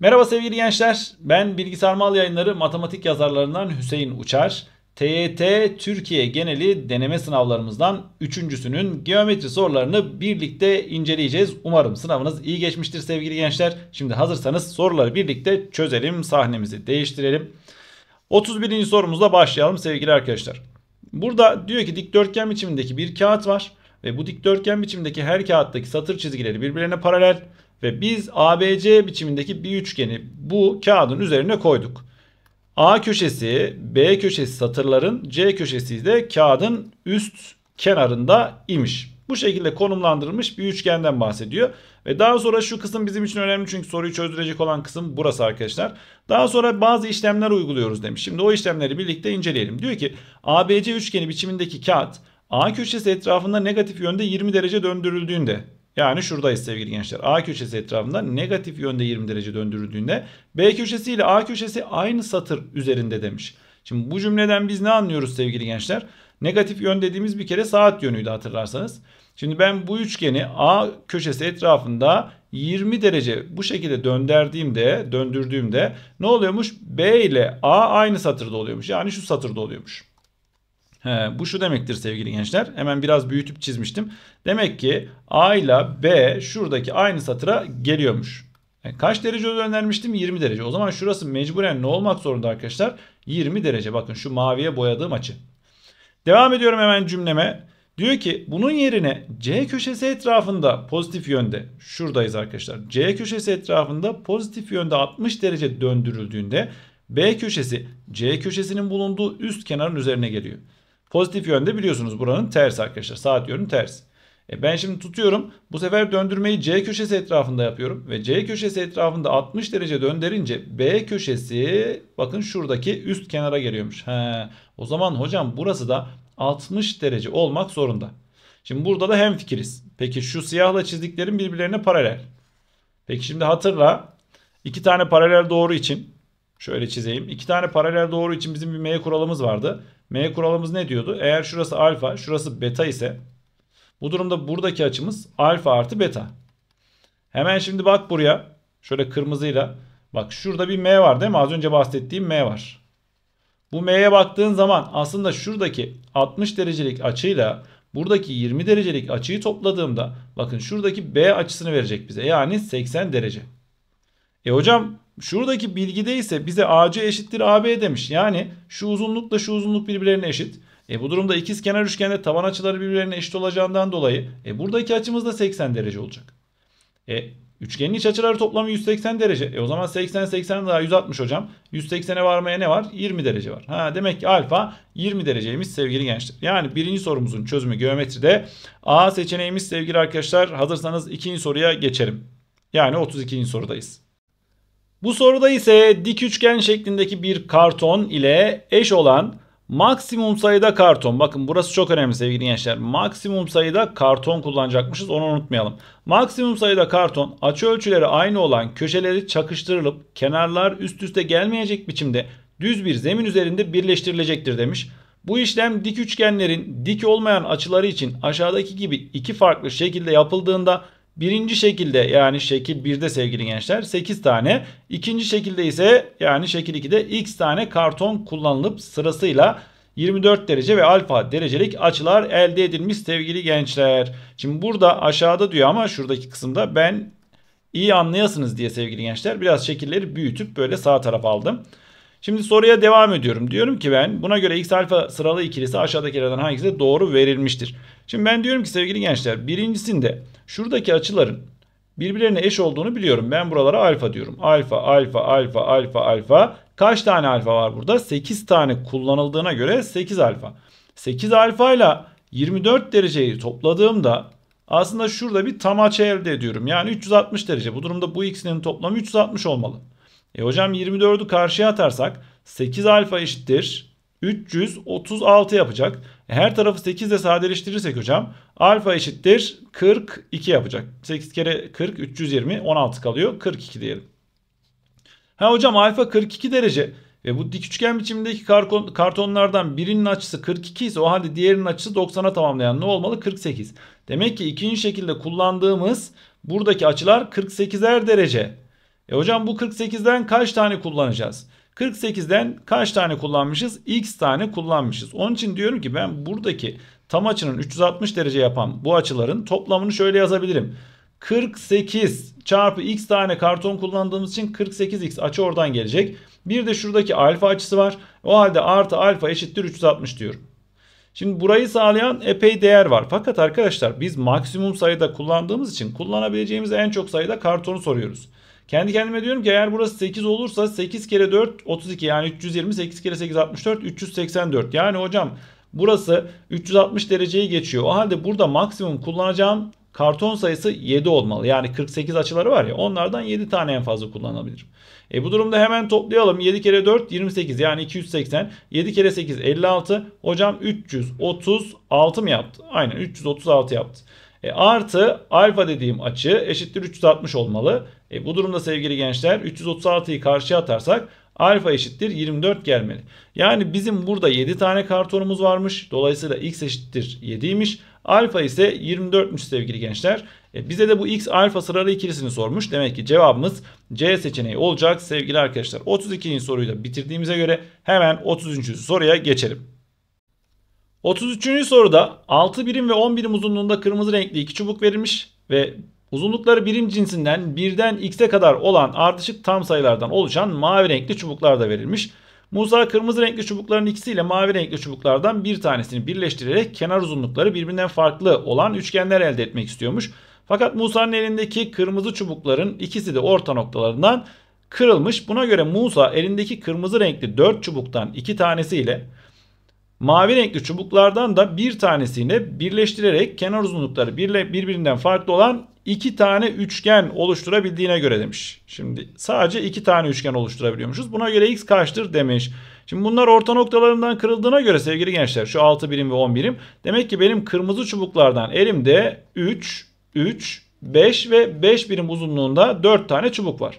Merhaba sevgili gençler. Ben Bilgisayar Mal Yayınları matematik yazarlarından Hüseyin Uçar. TYT Türkiye geneli deneme sınavlarımızdan üçüncüsünün geometri sorularını birlikte inceleyeceğiz. Umarım sınavınız iyi geçmiştir sevgili gençler. Şimdi hazırsanız soruları birlikte çözelim, sahnemizi değiştirelim. 31. sorumuzla başlayalım sevgili arkadaşlar. Burada diyor ki dikdörtgen biçimindeki bir kağıt var ve bu dikdörtgen biçimindeki her kağıttaki satır çizgileri birbirlerine paralel ve biz ABC biçimindeki bir üçgeni bu kağıdın üzerine koyduk. A köşesi, B köşesi satırların, C köşesi de kağıdın üst kenarında imiş. Bu şekilde konumlandırılmış bir üçgenden bahsediyor. Ve daha sonra şu kısım bizim için önemli çünkü soruyu çözdürecek olan kısım burası arkadaşlar. Daha sonra bazı işlemler uyguluyoruz demiş. Şimdi o işlemleri birlikte inceleyelim. Diyor ki ABC üçgeni biçimindeki kağıt A köşesi etrafında negatif yönde 20 derece döndürüldüğünde yani şuradayız sevgili gençler. A köşesi etrafında negatif yönde 20 derece döndürüldüğünde B köşesi ile A köşesi aynı satır üzerinde demiş. Şimdi bu cümleden biz ne anlıyoruz sevgili gençler? Negatif yön dediğimiz bir kere saat yönüydü hatırlarsanız. Şimdi ben bu üçgeni A köşesi etrafında 20 derece bu şekilde döndürdüğümde, döndürdüğümde ne oluyormuş? B ile A aynı satırda oluyormuş. Yani şu satırda oluyormuş. He, bu şu demektir sevgili gençler. Hemen biraz büyütüp çizmiştim. Demek ki A ile B şuradaki aynı satıra geliyormuş. Yani e, kaç derece önermiştim? 20 derece. O zaman şurası mecburen ne olmak zorunda arkadaşlar? 20 derece. Bakın şu maviye boyadığım açı. Devam ediyorum hemen cümleme. Diyor ki bunun yerine C köşesi etrafında pozitif yönde şuradayız arkadaşlar. C köşesi etrafında pozitif yönde 60 derece döndürüldüğünde B köşesi C köşesinin bulunduğu üst kenarın üzerine geliyor. Pozitif yönde biliyorsunuz buranın tersi arkadaşlar. Saat yönü ters. E ben şimdi tutuyorum. Bu sefer döndürmeyi C köşesi etrafında yapıyorum. Ve C köşesi etrafında 60 derece döndürünce B köşesi bakın şuradaki üst kenara geliyormuş. He, o zaman hocam burası da 60 derece olmak zorunda. Şimdi burada da hem fikiriz. Peki şu siyahla çizdiklerim birbirlerine paralel. Peki şimdi hatırla. iki tane paralel doğru için Şöyle çizeyim. İki tane paralel doğru için bizim bir M kuralımız vardı. M kuralımız ne diyordu? Eğer şurası alfa, şurası beta ise bu durumda buradaki açımız alfa artı beta. Hemen şimdi bak buraya. Şöyle kırmızıyla. Bak şurada bir M var değil mi? Az önce bahsettiğim M var. Bu M'ye baktığın zaman aslında şuradaki 60 derecelik açıyla buradaki 20 derecelik açıyı topladığımda bakın şuradaki B açısını verecek bize. Yani 80 derece. E hocam Şuradaki bilgide ise bize AC eşittir AB demiş. Yani şu uzunlukla şu uzunluk birbirlerine eşit. E bu durumda ikiz kenar üçgende taban açıları birbirlerine eşit olacağından dolayı e buradaki açımız da 80 derece olacak. E üçgenin iç açıları toplamı 180 derece. E o zaman 80 80 daha 160 hocam. 180'e varmaya ne var? 20 derece var. Ha demek ki alfa 20 dereceymiş sevgili gençler. Yani birinci sorumuzun çözümü geometride A seçeneğimiz sevgili arkadaşlar. Hazırsanız ikinci soruya geçelim. Yani 32. sorudayız. Bu soruda ise dik üçgen şeklindeki bir karton ile eş olan maksimum sayıda karton. Bakın burası çok önemli sevgili gençler. Maksimum sayıda karton kullanacakmışız onu unutmayalım. Maksimum sayıda karton açı ölçüleri aynı olan köşeleri çakıştırılıp kenarlar üst üste gelmeyecek biçimde düz bir zemin üzerinde birleştirilecektir demiş. Bu işlem dik üçgenlerin dik olmayan açıları için aşağıdaki gibi iki farklı şekilde yapıldığında Birinci şekilde yani şekil 1'de sevgili gençler 8 tane. ikinci şekilde ise yani şekil 2'de x tane karton kullanılıp sırasıyla 24 derece ve alfa derecelik açılar elde edilmiş sevgili gençler. Şimdi burada aşağıda diyor ama şuradaki kısımda ben iyi anlayasınız diye sevgili gençler biraz şekilleri büyütüp böyle sağ tarafa aldım. Şimdi soruya devam ediyorum. Diyorum ki ben buna göre x alfa sıralı ikilisi aşağıdakilerden hangisi de doğru verilmiştir. Şimdi ben diyorum ki sevgili gençler birincisinde şuradaki açıların birbirlerine eş olduğunu biliyorum. Ben buralara alfa diyorum. Alfa, alfa, alfa, alfa, alfa. Kaç tane alfa var burada? 8 tane kullanıldığına göre 8 alfa. 8 alfa ile 24 dereceyi topladığımda aslında şurada bir tam açı elde ediyorum. Yani 360 derece. Bu durumda bu ikisinin toplamı 360 olmalı. E hocam 24'ü karşıya atarsak 8 alfa eşittir 336 yapacak. E her tarafı 8 ile sadeleştirirsek hocam alfa eşittir 42 yapacak. 8 kere 40 320 16 kalıyor 42 diyelim. Ha hocam alfa 42 derece ve bu dik üçgen biçimindeki kartonlardan birinin açısı 42 ise o halde diğerinin açısı 90'a tamamlayan ne olmalı? 48. Demek ki ikinci şekilde kullandığımız buradaki açılar 48'er derece e hocam bu 48'den kaç tane kullanacağız? 48'den kaç tane kullanmışız? X tane kullanmışız. Onun için diyorum ki ben buradaki tam açının 360 derece yapan bu açıların toplamını şöyle yazabilirim. 48 çarpı x tane karton kullandığımız için 48x açı oradan gelecek. Bir de şuradaki alfa açısı var. O halde artı alfa eşittir 360 diyorum. Şimdi burayı sağlayan epey değer var. Fakat arkadaşlar biz maksimum sayıda kullandığımız için kullanabileceğimiz en çok sayıda kartonu soruyoruz. Kendi kendime diyorum ki eğer burası 8 olursa 8 kere 4 32 yani 320 8 kere 8 64 384. Yani hocam burası 360 dereceyi geçiyor. O halde burada maksimum kullanacağım karton sayısı 7 olmalı. Yani 48 açıları var ya onlardan 7 tane en fazla kullanabilirim. E bu durumda hemen toplayalım. 7 kere 4 28 yani 280. 7 kere 8 56. Hocam 336 mı yaptı? Aynen 336 yaptı. E artı alfa dediğim açı eşittir 360 olmalı. E, bu durumda sevgili gençler 336'yı karşıya atarsak alfa eşittir 24 gelmeli. Yani bizim burada 7 tane kartonumuz varmış. Dolayısıyla x eşittir 7'ymiş. Alfa ise 24'müş sevgili gençler. E, bize de bu x alfa sıralı ikilisini sormuş. Demek ki cevabımız C seçeneği olacak sevgili arkadaşlar. 32. soruyu da bitirdiğimize göre hemen 33. soruya geçelim. 33. soruda 6 birim ve 10 birim uzunluğunda kırmızı renkli iki çubuk verilmiş ve Uzunlukları birim cinsinden 1'den x'e kadar olan ardışık tam sayılardan oluşan mavi renkli çubuklar da verilmiş. Musa kırmızı renkli çubukların ikisiyle mavi renkli çubuklardan bir tanesini birleştirerek kenar uzunlukları birbirinden farklı olan üçgenler elde etmek istiyormuş. Fakat Musa'nın elindeki kırmızı çubukların ikisi de orta noktalarından kırılmış. Buna göre Musa elindeki kırmızı renkli 4 çubuktan 2 tanesiyle mavi renkli çubuklardan da bir tanesini birleştirerek kenar uzunlukları birbirinden farklı olan iki tane üçgen oluşturabildiğine göre demiş. Şimdi sadece iki tane üçgen oluşturabiliyormuşuz. Buna göre x kaçtır demiş. Şimdi bunlar orta noktalarından kırıldığına göre sevgili gençler şu 6 birim ve 10 birim. Demek ki benim kırmızı çubuklardan elimde 3, 3, 5 ve 5 birim uzunluğunda 4 tane çubuk var.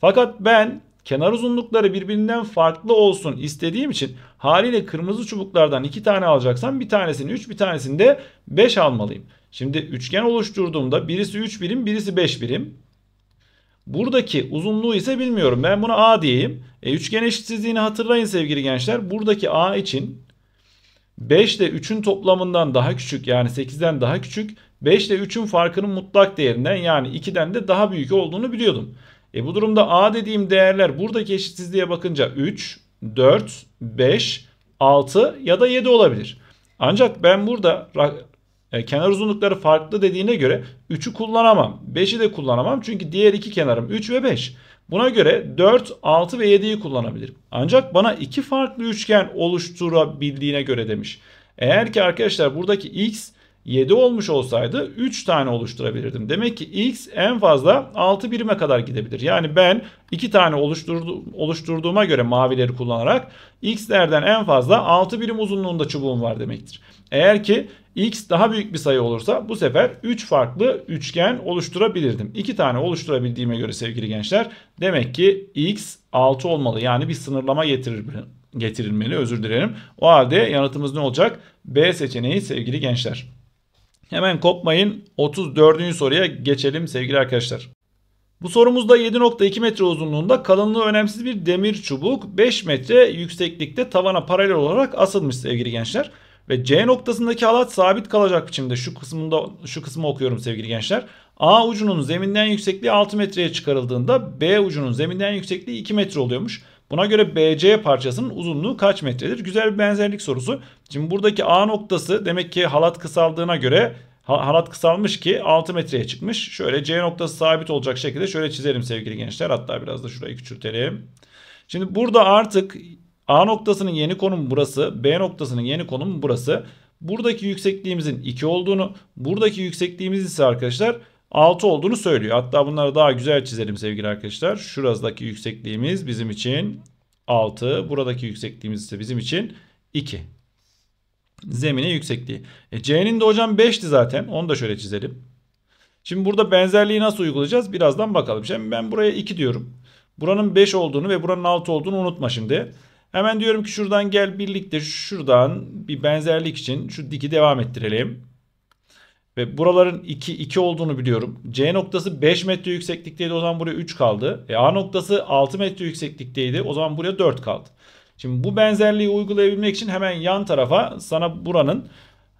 Fakat ben kenar uzunlukları birbirinden farklı olsun istediğim için haliyle kırmızı çubuklardan 2 tane alacaksam bir tanesini 3 bir tanesini de 5 almalıyım. Şimdi üçgen oluşturduğumda birisi 3 birim birisi 5 birim. Buradaki uzunluğu ise bilmiyorum. Ben buna A diyeyim. E, üçgen eşitsizliğini hatırlayın sevgili gençler. Buradaki A için 5 ile 3'ün toplamından daha küçük yani 8'den daha küçük 5 ile 3'ün farkının mutlak değerinden yani 2'den de daha büyük olduğunu biliyordum. E bu durumda A dediğim değerler buradaki eşitsizliğe bakınca 3, 4, 5, 6 ya da 7 olabilir. Ancak ben burada e, kenar uzunlukları farklı dediğine göre 3'ü kullanamam. 5'i de kullanamam çünkü diğer iki kenarım 3 ve 5. Buna göre 4, 6 ve 7'yi kullanabilirim. Ancak bana iki farklı üçgen oluşturabildiğine göre demiş. Eğer ki arkadaşlar buradaki x 7 olmuş olsaydı 3 tane oluşturabilirdim. Demek ki x en fazla 6 birime kadar gidebilir. Yani ben 2 tane oluşturduğuma göre mavileri kullanarak x'lerden en fazla 6 birim uzunluğunda çubuğum var demektir. Eğer ki x daha büyük bir sayı olursa bu sefer 3 farklı üçgen oluşturabilirdim. 2 tane oluşturabildiğime göre sevgili gençler demek ki x 6 olmalı. Yani bir sınırlama getirir, getirilmeli özür dilerim. O halde yanıtımız ne olacak? B seçeneği sevgili gençler. Hemen kopmayın 34. soruya geçelim sevgili arkadaşlar. Bu sorumuzda 7.2 metre uzunluğunda kalınlığı önemsiz bir demir çubuk 5 metre yükseklikte tavana paralel olarak asılmış sevgili gençler. Ve C noktasındaki halat sabit kalacak biçimde. Şu kısmında şu kısmı okuyorum sevgili gençler. A ucunun zeminden yüksekliği 6 metreye çıkarıldığında B ucunun zeminden yüksekliği 2 metre oluyormuş. Buna göre BC parçasının uzunluğu kaç metredir? Güzel bir benzerlik sorusu. Şimdi buradaki A noktası demek ki halat kısaldığına göre halat kısalmış ki 6 metreye çıkmış. Şöyle C noktası sabit olacak şekilde şöyle çizelim sevgili gençler. Hatta biraz da şurayı küçültelim. Şimdi burada artık A noktasının yeni konumu burası. B noktasının yeni konumu burası. Buradaki yüksekliğimizin 2 olduğunu, buradaki yüksekliğimiz ise arkadaşlar 6 olduğunu söylüyor. Hatta bunları daha güzel çizelim sevgili arkadaşlar. Şuradaki yüksekliğimiz bizim için 6. Buradaki yüksekliğimiz ise bizim için 2. Zemine yüksekliği. E, C'nin de hocam 5'ti zaten. Onu da şöyle çizelim. Şimdi burada benzerliği nasıl uygulayacağız? Birazdan bakalım. Şimdi ben buraya 2 diyorum. Buranın 5 olduğunu ve buranın 6 olduğunu unutma şimdi. Hemen diyorum ki şuradan gel birlikte şuradan bir benzerlik için şu diki devam ettirelim. Ve buraların 2 2 olduğunu biliyorum. C noktası 5 metre yükseklikteydi. O zaman buraya 3 kaldı. E, A noktası 6 metre yükseklikteydi. O zaman buraya 4 kaldı. Şimdi bu benzerliği uygulayabilmek için hemen yan tarafa sana buranın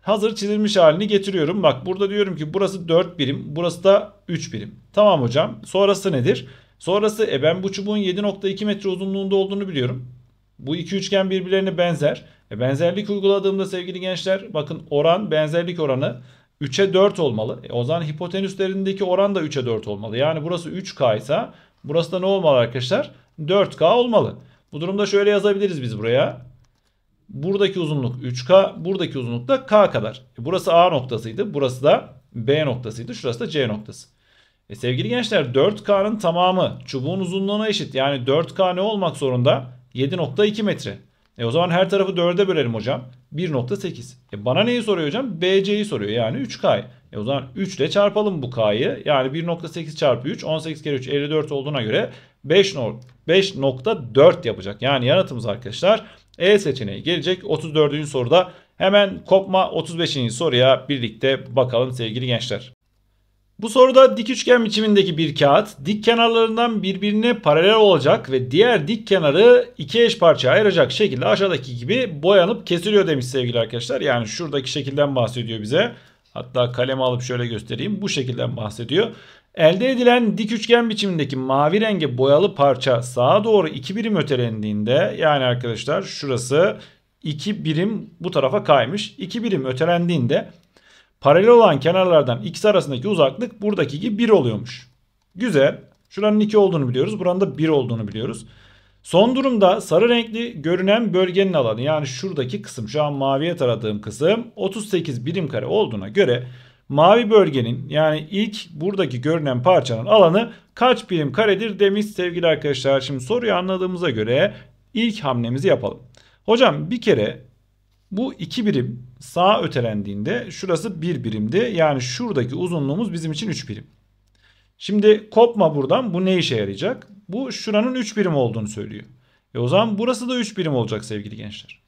hazır çizilmiş halini getiriyorum. Bak burada diyorum ki burası 4 birim. Burası da 3 birim. Tamam hocam. Sonrası nedir? Sonrası e ben bu çubuğun 7.2 metre uzunluğunda olduğunu biliyorum. Bu iki üçgen birbirlerine benzer. E benzerlik uyguladığımda sevgili gençler bakın oran benzerlik oranı 3'e 4 olmalı. E o zaman hipotenüslerindeki oran da 3'e 4 olmalı. Yani burası 3K ise burası da ne olmalı arkadaşlar? 4K olmalı. Bu durumda şöyle yazabiliriz biz buraya. Buradaki uzunluk 3K, buradaki uzunluk da K kadar. E burası A noktasıydı, burası da B noktasıydı, şurası da C noktası. E sevgili gençler 4K'nın tamamı çubuğun uzunluğuna eşit. Yani 4K ne olmak zorunda? 7.2 metre. E o zaman her tarafı 4'e bölelim hocam. 1.8. E bana neyi soruyor hocam? BC'yi soruyor yani 3K. E o zaman 3 ile çarpalım bu K'yı. Yani 1.8 çarpı 3 18 kere 3 54 olduğuna göre 5.4 yapacak. Yani yanıtımız arkadaşlar E seçeneği gelecek. 34. soruda hemen kopma 35. soruya birlikte bakalım sevgili gençler. Bu soruda dik üçgen biçimindeki bir kağıt dik kenarlarından birbirine paralel olacak ve diğer dik kenarı iki eş parçaya ayıracak şekilde aşağıdaki gibi boyanıp kesiliyor demiş sevgili arkadaşlar. Yani şuradaki şekilden bahsediyor bize. Hatta kalemi alıp şöyle göstereyim. Bu şekilden bahsediyor. Elde edilen dik üçgen biçimindeki mavi renge boyalı parça sağa doğru 2 birim ötelendiğinde yani arkadaşlar şurası 2 birim bu tarafa kaymış. 2 birim ötelendiğinde Paralel olan kenarlardan ikisi arasındaki uzaklık buradaki gibi 1 oluyormuş. Güzel. Şuranın 2 olduğunu biliyoruz. Buranın da 1 olduğunu biliyoruz. Son durumda sarı renkli görünen bölgenin alanı yani şuradaki kısım şu an maviye taradığım kısım 38 birim kare olduğuna göre mavi bölgenin yani ilk buradaki görünen parçanın alanı kaç birim karedir demiş sevgili arkadaşlar. Şimdi soruyu anladığımıza göre ilk hamlemizi yapalım. Hocam bir kere bu iki birim sağa ötelendiğinde şurası bir birimdi. Yani şuradaki uzunluğumuz bizim için 3 birim. Şimdi kopma buradan bu ne işe yarayacak? Bu şuranın 3 birim olduğunu söylüyor. E o zaman burası da 3 birim olacak sevgili gençler.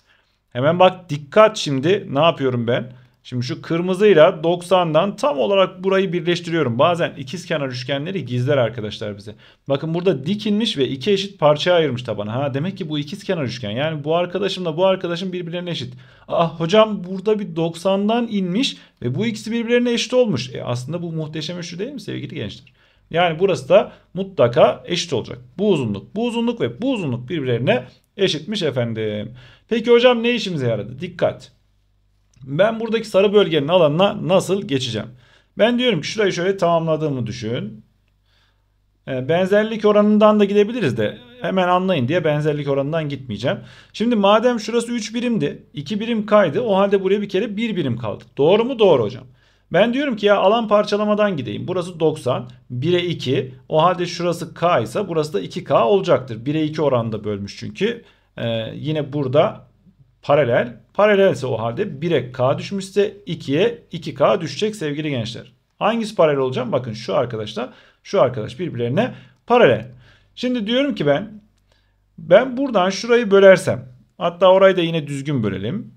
Hemen bak dikkat şimdi ne yapıyorum ben? Şimdi şu kırmızıyla 90'dan tam olarak burayı birleştiriyorum. Bazen ikiz kenar üçgenleri gizler arkadaşlar bize. Bakın burada dikilmiş ve iki eşit parçaya ayırmış tabanı. Ha demek ki bu ikiz kenar üçgen. Yani bu arkadaşımla bu arkadaşım birbirlerine eşit. Ah hocam burada bir 90'dan inmiş ve bu ikisi birbirlerine eşit olmuş. E aslında bu muhteşem üçlü değil mi sevgili gençler? Yani burası da mutlaka eşit olacak. Bu uzunluk, bu uzunluk ve bu uzunluk birbirlerine eşitmiş efendim. Peki hocam ne işimize yaradı? Dikkat. Ben buradaki sarı bölgenin alanına nasıl geçeceğim? Ben diyorum ki şurayı şöyle tamamladığımı düşün. Ee, benzerlik oranından da gidebiliriz de hemen anlayın diye benzerlik oranından gitmeyeceğim. Şimdi madem şurası 3 birimdi 2 birim kaydı o halde buraya bir kere 1 birim kaldı. Doğru mu? Doğru hocam. Ben diyorum ki ya alan parçalamadan gideyim. Burası 90 1'e 2 o halde şurası k ise burası da 2k olacaktır. 1'e 2 oranında bölmüş çünkü. Ee, yine burada paralel. Paralelse o halde 1'e k düşmüşse 2'ye 2k düşecek sevgili gençler. Hangisi paralel olacağım? Bakın şu arkadaşla şu arkadaş birbirlerine paralel. Şimdi diyorum ki ben ben buradan şurayı bölersem hatta orayı da yine düzgün bölelim.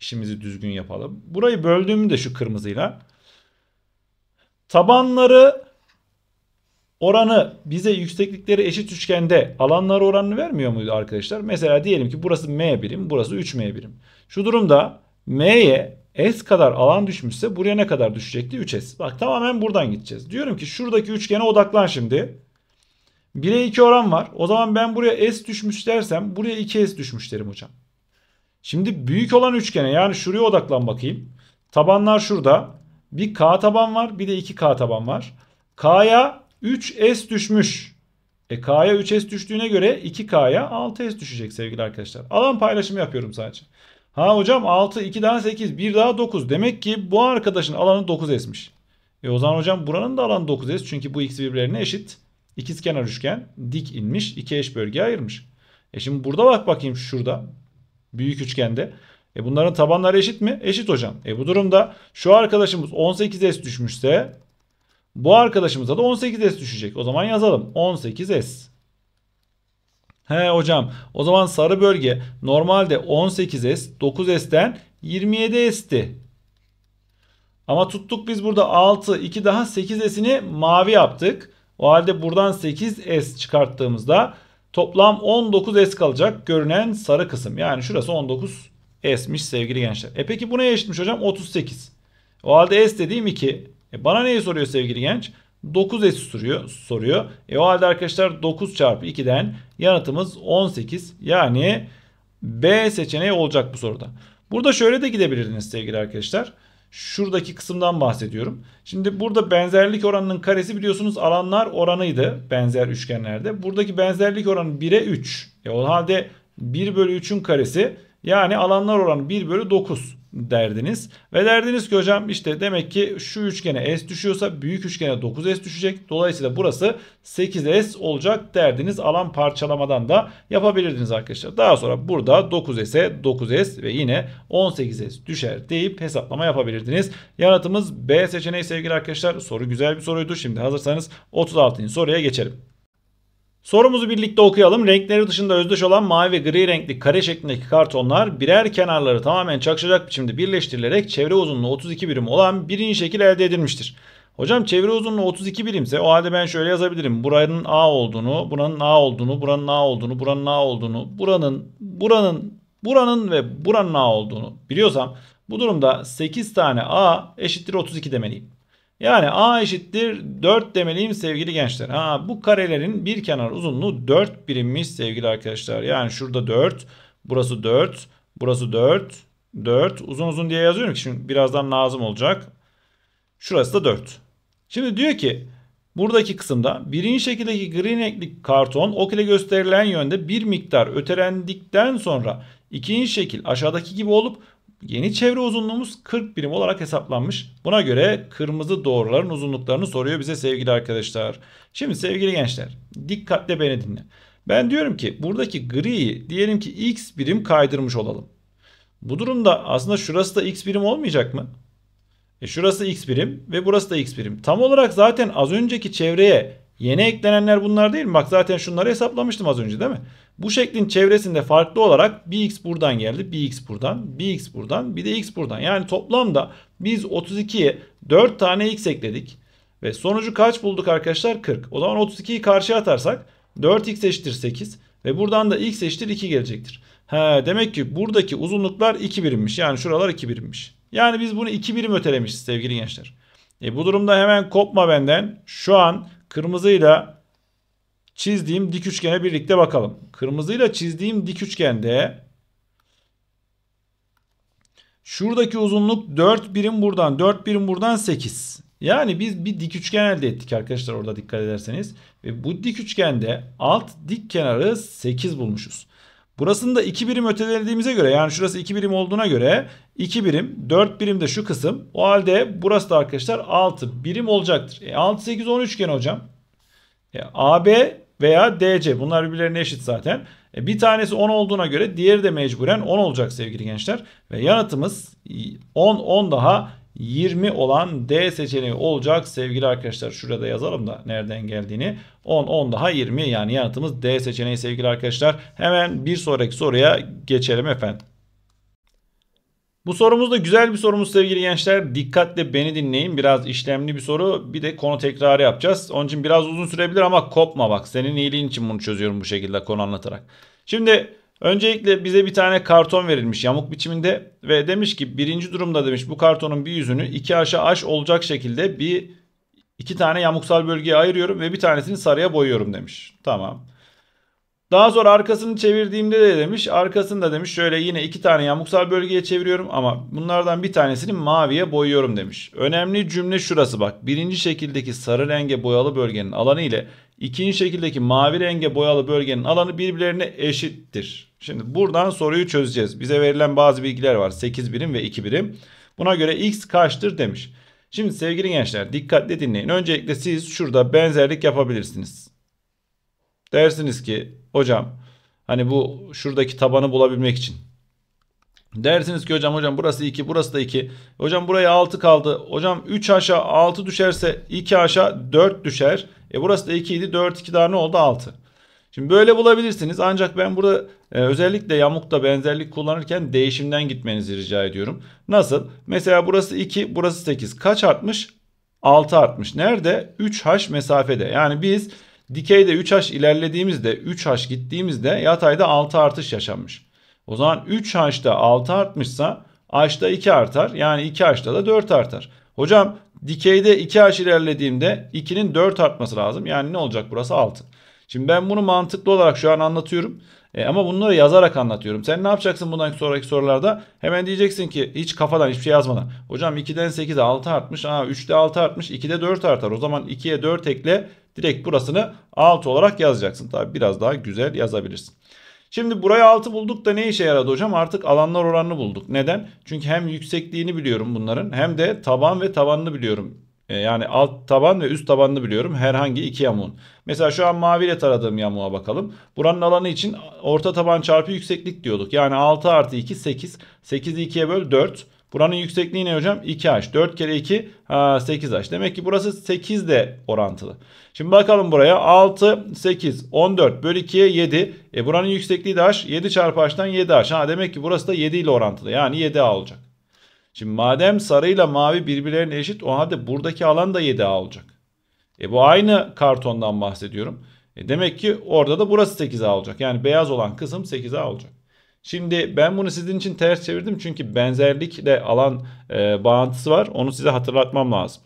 İşimizi düzgün yapalım. Burayı böldüğümde şu kırmızıyla tabanları oranı bize yükseklikleri eşit üçgende alanları oranını vermiyor muydu arkadaşlar? Mesela diyelim ki burası M birim, burası 3M birim. Şu durumda M'ye S kadar alan düşmüşse buraya ne kadar düşecekti? 3S. Bak tamamen buradan gideceğiz. Diyorum ki şuradaki üçgene odaklan şimdi. 1'e 2 oran var. O zaman ben buraya S düşmüş dersem buraya 2S düşmüş derim hocam. Şimdi büyük olan üçgene yani şuraya odaklan bakayım. Tabanlar şurada. Bir K taban var bir de 2K taban var. K'ya 3S düşmüş. E K'ya 3S düştüğüne göre 2K'ya 6S düşecek sevgili arkadaşlar. Alan paylaşımı yapıyorum sadece. Ha hocam 6, 2 daha 8, 1 daha 9. Demek ki bu arkadaşın alanı 9S'miş. E o zaman hocam buranın da alanı 9S. Çünkü bu x birbirlerine eşit. İkizkenar üçgen dik inmiş. iki eş bölge ayırmış. E şimdi burada bak bakayım şurada. Büyük üçgende. E bunların tabanları eşit mi? Eşit hocam. E bu durumda şu arkadaşımız 18S düşmüşse bu arkadaşımıza da 18S düşecek. O zaman yazalım. 18S. He hocam o zaman sarı bölge normalde 18S 9S'ten 27S'ti. Ama tuttuk biz burada 6 2 daha 8S'ini mavi yaptık. O halde buradan 8S çıkarttığımızda toplam 19S kalacak görünen sarı kısım. Yani şurası 19S'miş sevgili gençler. E peki bu neye eşitmiş hocam? 38. O halde S dediğim 2. E bana neyi soruyor sevgili genç? 9 S soruyor. soruyor. E o halde arkadaşlar 9 çarpı 2'den yanıtımız 18. Yani B seçeneği olacak bu soruda. Burada şöyle de gidebilirdiniz sevgili arkadaşlar. Şuradaki kısımdan bahsediyorum. Şimdi burada benzerlik oranının karesi biliyorsunuz alanlar oranıydı benzer üçgenlerde. Buradaki benzerlik oranı 1'e 3. E o halde 1 bölü 3'ün karesi yani alanlar oranı 1 bölü 9 derdiniz. Ve derdiniz ki hocam işte demek ki şu üçgene S düşüyorsa büyük üçgene 9S düşecek. Dolayısıyla burası 8S olacak derdiniz. Alan parçalamadan da yapabilirdiniz arkadaşlar. Daha sonra burada 9S'e 9S ve yine 18S düşer deyip hesaplama yapabilirdiniz. Yanıtımız B seçeneği sevgili arkadaşlar. Soru güzel bir soruydu. Şimdi hazırsanız 36. soruya geçelim. Sorumuzu birlikte okuyalım. Renkleri dışında özdeş olan mavi ve gri renkli kare şeklindeki kartonlar birer kenarları tamamen çakışacak biçimde birleştirilerek çevre uzunluğu 32 birim olan birinci şekil elde edilmiştir. Hocam çevre uzunluğu 32 birimse o halde ben şöyle yazabilirim. Buranın A olduğunu, buranın A olduğunu, buranın A olduğunu, buranın A olduğunu, buranın, buranın, buranın ve buranın A olduğunu biliyorsam bu durumda 8 tane A eşittir 32 demeliyim. Yani A eşittir 4 demeliyim sevgili gençler. Ha, bu karelerin bir kenar uzunluğu 4 birimmiş sevgili arkadaşlar. Yani şurada 4, burası 4, burası 4, 4. Uzun uzun diye yazıyorum ki şimdi birazdan lazım olacak. Şurası da 4. Şimdi diyor ki buradaki kısımda birinci şekildeki gri renkli karton ok ile gösterilen yönde bir miktar ötelendikten sonra ikinci şekil aşağıdaki gibi olup Yeni çevre uzunluğumuz 40 birim olarak hesaplanmış. Buna göre kırmızı doğruların uzunluklarını soruyor bize sevgili arkadaşlar. Şimdi sevgili gençler dikkatle beni dinle. Ben diyorum ki buradaki griyi diyelim ki x birim kaydırmış olalım. Bu durumda aslında şurası da x birim olmayacak mı? E şurası x birim ve burası da x birim. Tam olarak zaten az önceki çevreye yeni eklenenler bunlar değil mi? Bak zaten şunları hesaplamıştım az önce değil mi? Bu şeklin çevresinde farklı olarak bir x buradan geldi, bir x buradan, bir x buradan, bir de x buradan. Yani toplamda biz 32'ye 4 tane x ekledik. Ve sonucu kaç bulduk arkadaşlar? 40. O zaman 32'yi karşıya atarsak 4x eşittir 8 ve buradan da x eşittir 2 gelecektir. He, demek ki buradaki uzunluklar 2 birimmiş. Yani şuralar 2 birimmiş. Yani biz bunu 2 birim ötelemişiz sevgili gençler. E, bu durumda hemen kopma benden. Şu an kırmızıyla çizdiğim dik üçgene birlikte bakalım. Kırmızıyla çizdiğim dik üçgende şuradaki uzunluk 4 birim buradan 4 birim buradan 8. Yani biz bir dik üçgen elde ettik arkadaşlar orada dikkat ederseniz. Ve bu dik üçgende alt dik kenarı 8 bulmuşuz. Burasını da 2 birim ötelediğimize göre yani şurası 2 birim olduğuna göre 2 birim 4 birim de şu kısım. O halde burası da arkadaşlar 6 birim olacaktır. E 6 8 10 üçgen hocam. E, AB veya DC. Bunlar birbirlerine eşit zaten. E, bir tanesi 10 olduğuna göre diğeri de mecburen 10 olacak sevgili gençler. Ve yanıtımız 10 10 daha 20 olan D seçeneği olacak sevgili arkadaşlar. Şurada yazalım da nereden geldiğini. 10 10 daha 20 yani yanıtımız D seçeneği sevgili arkadaşlar. Hemen bir sonraki soruya geçelim efendim. Bu sorumuz da güzel bir sorumuz sevgili gençler. Dikkatle beni dinleyin. Biraz işlemli bir soru. Bir de konu tekrarı yapacağız. Onun için biraz uzun sürebilir ama kopma bak. Senin iyiliğin için bunu çözüyorum bu şekilde konu anlatarak. Şimdi öncelikle bize bir tane karton verilmiş yamuk biçiminde. Ve demiş ki birinci durumda demiş bu kartonun bir yüzünü iki aşağı aş olacak şekilde bir iki tane yamuksal bölgeye ayırıyorum ve bir tanesini sarıya boyuyorum demiş. Tamam. Daha sonra arkasını çevirdiğimde de demiş. Arkasında demiş şöyle yine iki tane yamuksal bölgeye çeviriyorum ama bunlardan bir tanesini maviye boyuyorum demiş. Önemli cümle şurası bak. Birinci şekildeki sarı renge boyalı bölgenin alanı ile ikinci şekildeki mavi renge boyalı bölgenin alanı birbirlerine eşittir. Şimdi buradan soruyu çözeceğiz. Bize verilen bazı bilgiler var. 8 birim ve 2 birim. Buna göre x kaçtır demiş. Şimdi sevgili gençler dikkatle dinleyin. Öncelikle siz şurada benzerlik yapabilirsiniz. Dersiniz ki Hocam hani bu şuradaki tabanı bulabilmek için. Dersiniz ki hocam hocam burası 2 burası da 2. Hocam buraya 6 kaldı. Hocam 3 aşağı 6 düşerse 2 aşağı 4 düşer. E burası da 2 idi 4 2 daha ne oldu 6. Şimdi böyle bulabilirsiniz ancak ben burada e, özellikle yamukta benzerlik kullanırken değişimden gitmenizi rica ediyorum. Nasıl? Mesela burası 2 burası 8 kaç artmış? 6 artmış. Nerede? 3 haş mesafede. Yani biz Dikeyde 3 haş ilerlediğimizde 3 haş gittiğimizde yatayda 6 artış yaşanmış. O zaman 3 haşta 6 artmışsa haşta 2 artar. Yani 2 haşta da 4 artar. Hocam dikeyde 2 haş ilerlediğimde 2'nin 4 artması lazım. Yani ne olacak burası 6. Şimdi ben bunu mantıklı olarak şu an anlatıyorum. E, ama bunları yazarak anlatıyorum. Sen ne yapacaksın bundan sonraki sorularda? Hemen diyeceksin ki hiç kafadan hiçbir şey yazmadan. Hocam 2'den 8'e 6 artmış. Aa, 3'te 6 artmış. 2'de 4 artar. O zaman 2'ye 4 ekle. Direkt burasını 6 olarak yazacaksın. Tabi biraz daha güzel yazabilirsin. Şimdi buraya 6 bulduk da ne işe yaradı hocam? Artık alanlar oranını bulduk. Neden? Çünkü hem yüksekliğini biliyorum bunların hem de taban ve tabanını biliyorum. E, yani alt taban ve üst tabanını biliyorum. Herhangi iki yamuğun. Mesela şu an maviyle taradığım yamuğa bakalım. Buranın alanı için orta taban çarpı yükseklik diyorduk. Yani 6 artı 2 8. 8'i 2'ye böl 4. Buranın yüksekliği ne hocam? 2H. 4 kere 2 ha, 8H. Demek ki burası 8 de orantılı. Şimdi bakalım buraya. 6, 8, 14 bölü 2'ye 7. E buranın yüksekliği de H. 7 çarpı H'dan 7H. Ha, demek ki burası da 7 ile orantılı. Yani 7A olacak. Şimdi madem sarıyla mavi birbirlerine eşit o halde buradaki alan da 7A olacak. E bu aynı kartondan bahsediyorum. E demek ki orada da burası 8A olacak. Yani beyaz olan kısım 8A olacak. Şimdi ben bunu sizin için ters çevirdim çünkü benzerlikle alan e, bağıntısı var. Onu size hatırlatmam lazım.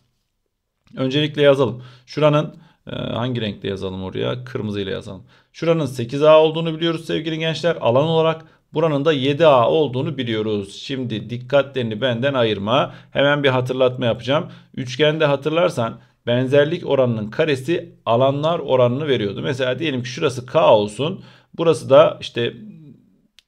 Öncelikle yazalım. Şuranın e, hangi renkte yazalım oraya? Kırmızı ile yazalım. Şuranın 8A olduğunu biliyoruz sevgili gençler. Alan olarak buranın da 7A olduğunu biliyoruz. Şimdi dikkatlerini benden ayırma. Hemen bir hatırlatma yapacağım. Üçgende hatırlarsan benzerlik oranının karesi alanlar oranını veriyordu. Mesela diyelim ki şurası K olsun. Burası da işte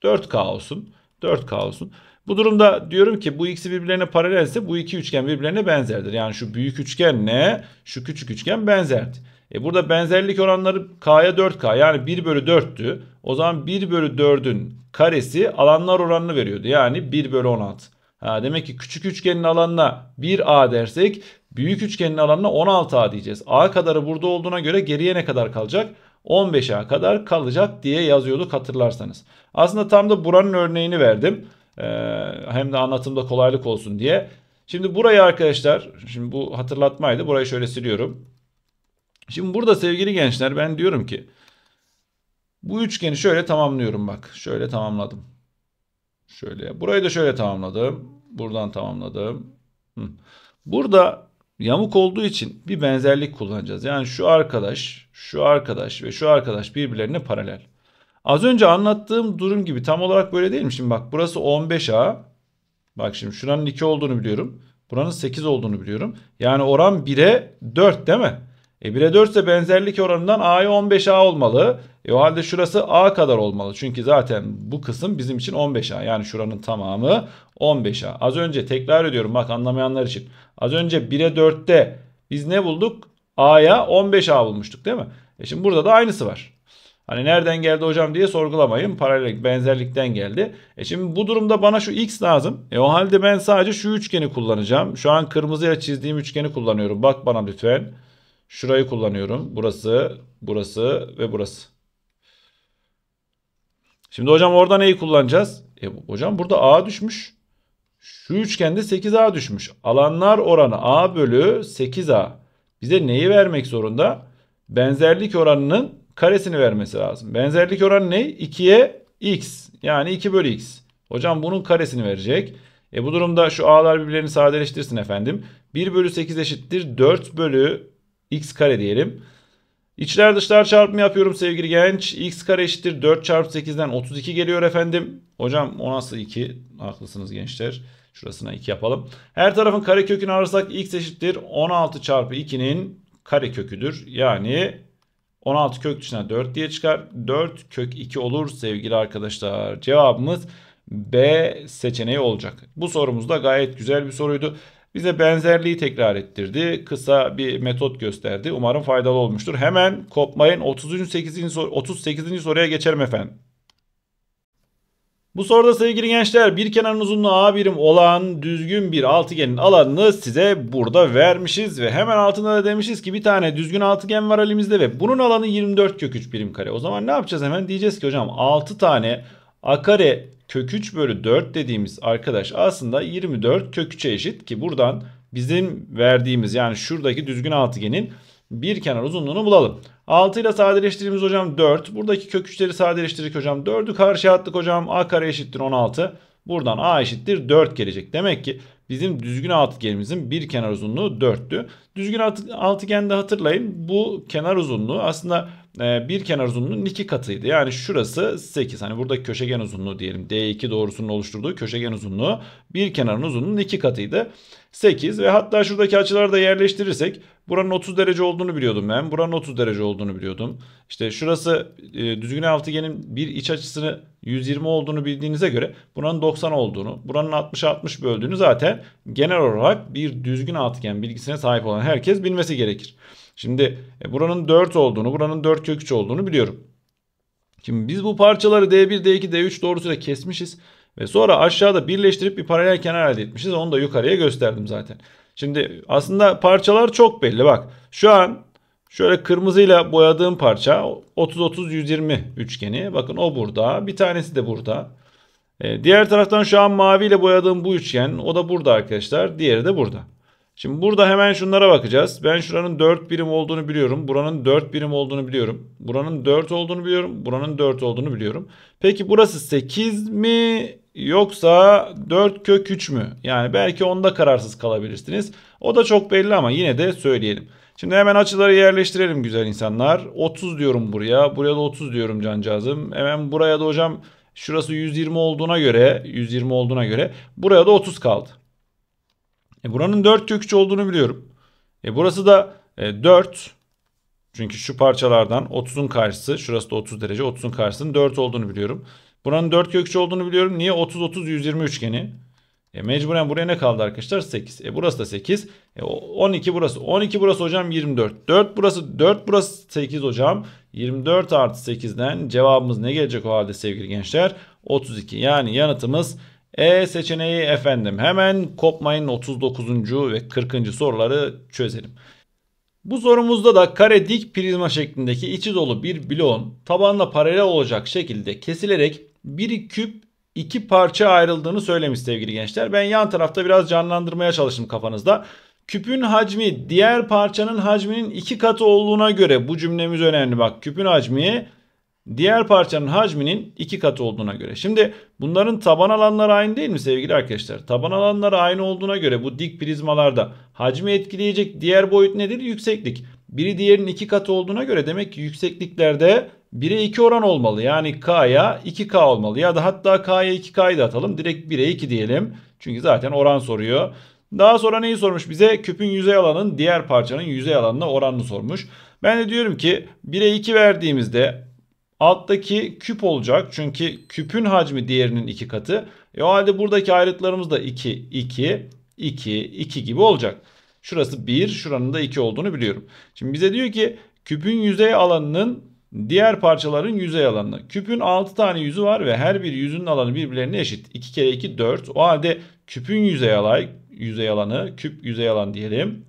4K olsun. 4K olsun. Bu durumda diyorum ki bu ikisi birbirlerine paralelse bu iki üçgen birbirlerine benzerdir. Yani şu büyük üçgenle şu küçük üçgen benzerdi. E burada benzerlik oranları K'ya 4K yani 1 bölü 4'tü. O zaman 1 bölü 4'ün karesi alanlar oranını veriyordu. Yani 1 bölü 16. Ha, demek ki küçük üçgenin alanına 1A dersek büyük üçgenin alanına 16A diyeceğiz. A kadarı burada olduğuna göre geriye ne kadar kalacak? 15'e kadar kalacak diye yazıyorduk hatırlarsanız. Aslında tam da buranın örneğini verdim. Ee, hem de anlatımda kolaylık olsun diye. Şimdi burayı arkadaşlar, şimdi bu hatırlatmaydı. Burayı şöyle siliyorum. Şimdi burada sevgili gençler ben diyorum ki bu üçgeni şöyle tamamlıyorum bak. Şöyle tamamladım. Şöyle. Burayı da şöyle tamamladım. Buradan tamamladım. Burada yamuk olduğu için bir benzerlik kullanacağız. Yani şu arkadaş, şu arkadaş ve şu arkadaş birbirlerine paralel. Az önce anlattığım durum gibi tam olarak böyle değil mi? Şimdi bak burası 15A. Bak şimdi şuranın 2 olduğunu biliyorum. Buranın 8 olduğunu biliyorum. Yani oran 1'e 4 değil mi? E 1'e 4 ise benzerlik oranından a'ya 15a olmalı. E o halde şurası a kadar olmalı. Çünkü zaten bu kısım bizim için 15a. Yani şuranın tamamı 15a. Az önce tekrar ediyorum bak anlamayanlar için. Az önce 1'e 4'te biz ne bulduk? a'ya 15a bulmuştuk değil mi? E şimdi burada da aynısı var. Hani nereden geldi hocam diye sorgulamayın. Paralellik benzerlikten geldi. E şimdi bu durumda bana şu x lazım. E o halde ben sadece şu üçgeni kullanacağım. Şu an kırmızıya çizdiğim üçgeni kullanıyorum. Bak bana lütfen. Lütfen. Şurayı kullanıyorum. Burası, burası ve burası. Şimdi hocam orada neyi kullanacağız? E, hocam burada A düşmüş. Şu üçgende 8A düşmüş. Alanlar oranı A bölü 8A. Bize neyi vermek zorunda? Benzerlik oranının karesini vermesi lazım. Benzerlik oranı ne? 2'ye x. Yani 2 bölü x. Hocam bunun karesini verecek. E bu durumda şu a'lar birbirlerini sadeleştirsin efendim. 1 bölü 8 eşittir 4 bölü x kare diyelim. İçler dışlar çarpımı yapıyorum sevgili genç. x kare eşittir 4 çarpı 8'den 32 geliyor efendim. Hocam o nasıl 2? Haklısınız gençler. Şurasına 2 yapalım. Her tarafın kare kökünü alırsak x eşittir 16 çarpı 2'nin kare köküdür. Yani 16 kök dışına 4 diye çıkar. 4 kök 2 olur sevgili arkadaşlar. Cevabımız B seçeneği olacak. Bu sorumuz da gayet güzel bir soruydu. Bize benzerliği tekrar ettirdi. Kısa bir metot gösterdi. Umarım faydalı olmuştur. Hemen kopmayın 38. Sor 38. soruya geçerim efendim. Bu soruda sevgili gençler bir kenarın uzunluğu A birim olan düzgün bir altıgenin alanını size burada vermişiz ve hemen altında da demişiz ki bir tane düzgün altıgen var elimizde ve bunun alanı 24 kök 3 birim kare. O zaman ne yapacağız hemen diyeceğiz ki hocam 6 tane a kare kök 3 bölü 4 dediğimiz arkadaş aslında 24 kök 3'e eşit ki buradan bizim verdiğimiz yani şuradaki düzgün altıgenin bir kenar uzunluğunu bulalım. 6 ile sadeleştirdiğimiz hocam 4. Buradaki kök 3'leri sadeleştirdik hocam. 4'ü karşıya attık hocam. A kare eşittir 16. Buradan A eşittir 4 gelecek. Demek ki bizim düzgün altıgenimizin bir kenar uzunluğu 4'tü. Düzgün altıgen de hatırlayın bu kenar uzunluğu aslında ee, bir kenar uzunluğunun iki katıydı. Yani şurası 8. Hani burada köşegen uzunluğu diyelim. D2 doğrusunun oluşturduğu köşegen uzunluğu bir kenarın uzunluğunun iki katıydı. 8 ve hatta şuradaki açıları da yerleştirirsek buranın 30 derece olduğunu biliyordum ben. Buranın 30 derece olduğunu biliyordum. İşte şurası e, düzgün altıgenin bir iç açısını 120 olduğunu bildiğinize göre buranın 90 olduğunu, buranın 60'a 60 böldüğünü zaten genel olarak bir düzgün altıgen bilgisine sahip olan herkes bilmesi gerekir. Şimdi e, buranın 4 olduğunu, buranın 4 kök 3 olduğunu biliyorum. Şimdi biz bu parçaları D1, D2, D3 doğrusuyla kesmişiz. Ve sonra aşağıda birleştirip bir paralel kenar elde etmişiz. Onu da yukarıya gösterdim zaten. Şimdi aslında parçalar çok belli. Bak şu an şöyle kırmızıyla boyadığım parça 30-30-120 üçgeni. Bakın o burada. Bir tanesi de burada. Ee, diğer taraftan şu an maviyle boyadığım bu üçgen. O da burada arkadaşlar. Diğeri de burada. Şimdi burada hemen şunlara bakacağız. Ben şuranın 4 birim olduğunu biliyorum. Buranın 4 birim olduğunu biliyorum. Buranın 4 olduğunu biliyorum. Buranın 4 olduğunu biliyorum. Peki burası 8 mi yoksa 4 kök 3 mü? Yani belki onda kararsız kalabilirsiniz. O da çok belli ama yine de söyleyelim. Şimdi hemen açıları yerleştirelim güzel insanlar. 30 diyorum buraya. Buraya da 30 diyorum cancağızım. Hemen buraya da hocam şurası 120 olduğuna göre 120 olduğuna göre buraya da 30 kaldı. E buranın 4 kök olduğunu biliyorum. E burası da e, 4. Çünkü şu parçalardan 30'un karşısı şurası da 30 derece 30'un karşısının 4 olduğunu biliyorum. Buranın 4 kök olduğunu biliyorum. Niye 30 30 120 üçgeni? E mecburen buraya ne kaldı arkadaşlar? 8. E burası da 8. E 12 burası. 12 burası hocam 24. 4 burası 4 burası 8 hocam. 24 artı 8'den cevabımız ne gelecek o halde sevgili gençler? 32. Yani yanıtımız e seçeneği efendim. Hemen kopmayın 39. ve 40. soruları çözelim. Bu sorumuzda da kare dik prizma şeklindeki içi dolu bir bloğun tabanla paralel olacak şekilde kesilerek bir küp iki parça ayrıldığını söylemiş sevgili gençler. Ben yan tarafta biraz canlandırmaya çalıştım kafanızda. Küpün hacmi diğer parçanın hacminin iki katı olduğuna göre bu cümlemiz önemli. Bak küpün hacmi diğer parçanın hacminin iki katı olduğuna göre. Şimdi bunların taban alanları aynı değil mi sevgili arkadaşlar? Taban alanları aynı olduğuna göre bu dik prizmalarda hacmi etkileyecek diğer boyut nedir? Yükseklik. Biri diğerinin iki katı olduğuna göre demek ki yüksekliklerde 1'e 2 oran olmalı. Yani K'ya 2K olmalı. Ya da hatta K'ya 2K'yı da atalım. Direkt 1'e 2 diyelim. Çünkü zaten oran soruyor. Daha sonra neyi sormuş bize? Küpün yüzey alanının diğer parçanın yüzey alanına oranını sormuş. Ben de diyorum ki 1'e 2 verdiğimizde Alttaki küp olacak. Çünkü küpün hacmi diğerinin iki katı. E o halde buradaki ayrıtlarımız da 2, 2, 2, 2 gibi olacak. Şurası 1, şuranın da 2 olduğunu biliyorum. Şimdi bize diyor ki küpün yüzey alanının diğer parçaların yüzey alanı. Küpün 6 tane yüzü var ve her bir yüzünün alanı birbirlerine eşit. 2 kere 2 4. O halde küpün yüzey alanı, yüzey alanı küp yüzey alan diyelim.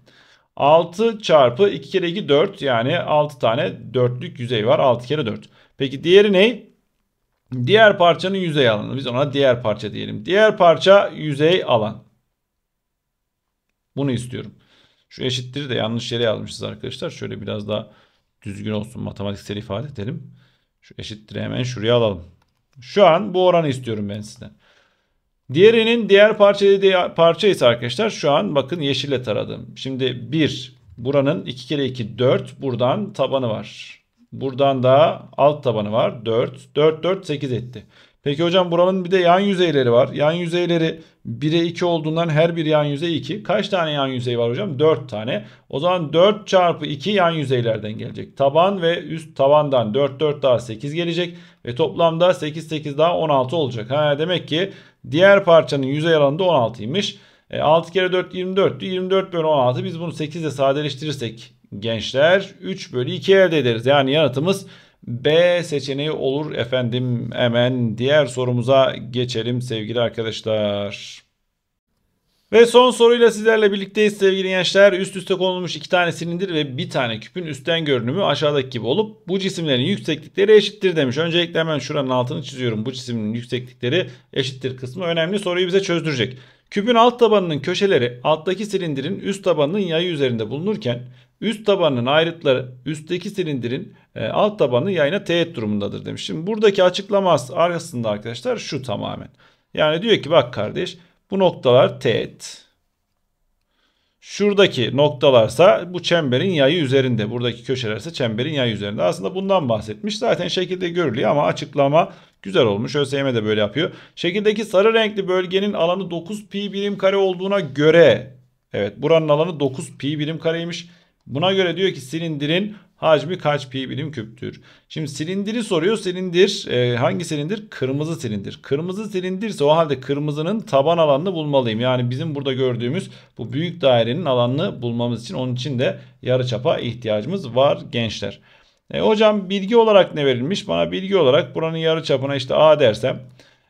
6 çarpı 2 kere 2 4 yani 6 tane dörtlük yüzey var 6 kere 4. Peki diğeri ne? Diğer parçanın yüzey alanı. Biz ona diğer parça diyelim. Diğer parça yüzey alan. Bunu istiyorum. Şu eşittir de yanlış yere yazmışız arkadaşlar. Şöyle biraz daha düzgün olsun matematiksel ifade edelim. Şu eşittir hemen şuraya alalım. Şu an bu oranı istiyorum ben sizden. Diğerinin diğer parça dediği parça ise arkadaşlar şu an bakın yeşille taradım. Şimdi 1 buranın 2 kere 2 4 buradan tabanı var. Buradan da alt tabanı var. 4. 4, 4, 8 etti. Peki hocam buranın bir de yan yüzeyleri var. Yan yüzeyleri 1'e 2 olduğundan her bir yan yüzey 2. Kaç tane yan yüzey var hocam? 4 tane. O zaman 4 çarpı 2 yan yüzeylerden gelecek. Taban ve üst tabandan 4 4 daha 8 gelecek. Ve toplamda 8 8 daha 16 olacak. Ha, demek ki diğer parçanın yüzey alanı da 16'ymış. 6 e, kere 4 24'tü. 24 bölü 16 biz bunu 8 ile sadeleştirirsek gençler 3 bölü 2 elde ederiz. Yani yanıtımız B seçeneği olur efendim. Hemen diğer sorumuza geçelim sevgili arkadaşlar. Ve son soruyla sizlerle birlikteyiz sevgili gençler. Üst üste konulmuş iki tane silindir ve bir tane küpün üstten görünümü aşağıdaki gibi olup bu cisimlerin yükseklikleri eşittir demiş. Öncelikle hemen şuranın altını çiziyorum. Bu cismin yükseklikleri eşittir kısmı önemli soruyu bize çözdürecek. Küpün alt tabanının köşeleri alttaki silindirin üst tabanının yayı üzerinde bulunurken Üst tabanın ayrıtları üstteki silindirin e, alt tabanı yayına teğet durumundadır demiş. Şimdi buradaki açıklaması arkasında arkadaşlar şu tamamen. Yani diyor ki bak kardeş bu noktalar teğet. Şuradaki noktalarsa bu çemberin yayı üzerinde. Buradaki köşelerse çemberin yayı üzerinde. Aslında bundan bahsetmiş. Zaten şekilde görülüyor ama açıklama güzel olmuş. ÖSYM de böyle yapıyor. Şekildeki sarı renkli bölgenin alanı 9 pi birim kare olduğuna göre Evet buranın alanı 9 pi birim kareymiş. Buna göre diyor ki silindirin hacmi kaç pi bilim küptür? Şimdi silindiri soruyor. Silindir e, hangi silindir? Kırmızı silindir. Kırmızı silindirse o halde kırmızının taban alanını bulmalıyım. Yani bizim burada gördüğümüz bu büyük dairenin alanını bulmamız için onun için de yarıçapa ihtiyacımız var gençler. E, hocam bilgi olarak ne verilmiş? Bana bilgi olarak buranın yarıçapına işte A dersem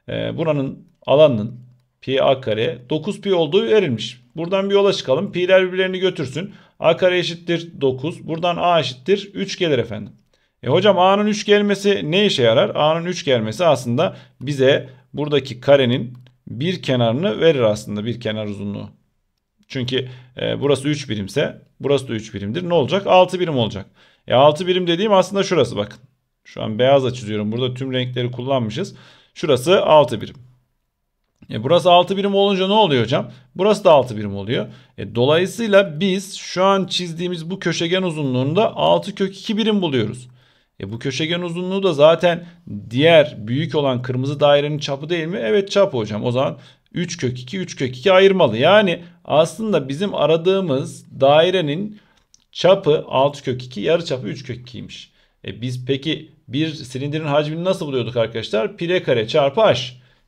e, buranın alanının pi a kare 9 pi olduğu verilmiş. Buradan bir yola çıkalım. Pi'ler birbirlerini götürsün. A kare eşittir 9. Buradan A eşittir 3 gelir efendim. E hocam A'nın 3 gelmesi ne işe yarar? A'nın 3 gelmesi aslında bize buradaki karenin bir kenarını verir aslında bir kenar uzunluğu. Çünkü e, burası 3 birimse burası da 3 birimdir. Ne olacak? 6 birim olacak. E 6 birim dediğim aslında şurası bakın. Şu an beyazla çiziyorum. Burada tüm renkleri kullanmışız. Şurası 6 birim. E burası 6 birim olunca ne oluyor hocam? Burası da 6 birim oluyor. E dolayısıyla biz şu an çizdiğimiz bu köşegen uzunluğunda 6 kök 2 birim buluyoruz. E bu köşegen uzunluğu da zaten diğer büyük olan kırmızı dairenin çapı değil mi? Evet çapı hocam. O zaman 3 kök 2 3 kök 2 ayırmalı. Yani aslında bizim aradığımız dairenin çapı 6 kök 2 yarı çapı 3 kök 2'ymiş. E biz peki bir silindirin hacmini nasıl buluyorduk arkadaşlar? Pire kare çarpı h.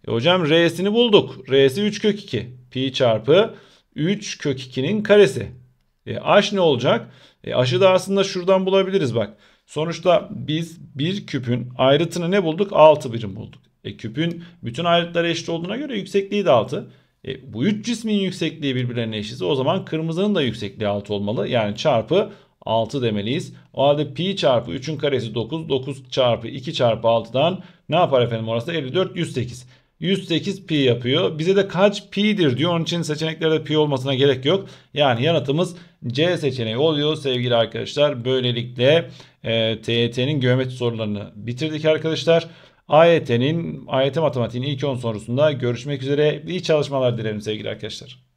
E hocam R'sini bulduk. R'si 3 kök 2. Pi çarpı 3 kök 2'nin karesi. E H ne olacak? E H'ı da aslında şuradan bulabiliriz bak. Sonuçta biz bir küpün ayrıtını ne bulduk? 6 birim bulduk. E küpün bütün ayrıtları eşit olduğuna göre yüksekliği de 6. E, bu üç cismin yüksekliği birbirlerine eşitse o zaman kırmızının da yüksekliği 6 olmalı. Yani çarpı 6 demeliyiz. O halde pi çarpı 3'ün karesi 9. 9 çarpı 2 çarpı 6'dan ne yapar efendim orası? 54, 108. 108 pi yapıyor. Bize de kaç pi'dir diyor. Onun için seçeneklerde pi olmasına gerek yok. Yani yanıtımız C seçeneği oluyor sevgili arkadaşlar. Böylelikle e, TYT'nin e geometri sorularını bitirdik arkadaşlar. AYT'nin e AYT e matematiğinin ilk 10 sorusunda görüşmek üzere. İyi çalışmalar dilerim sevgili arkadaşlar.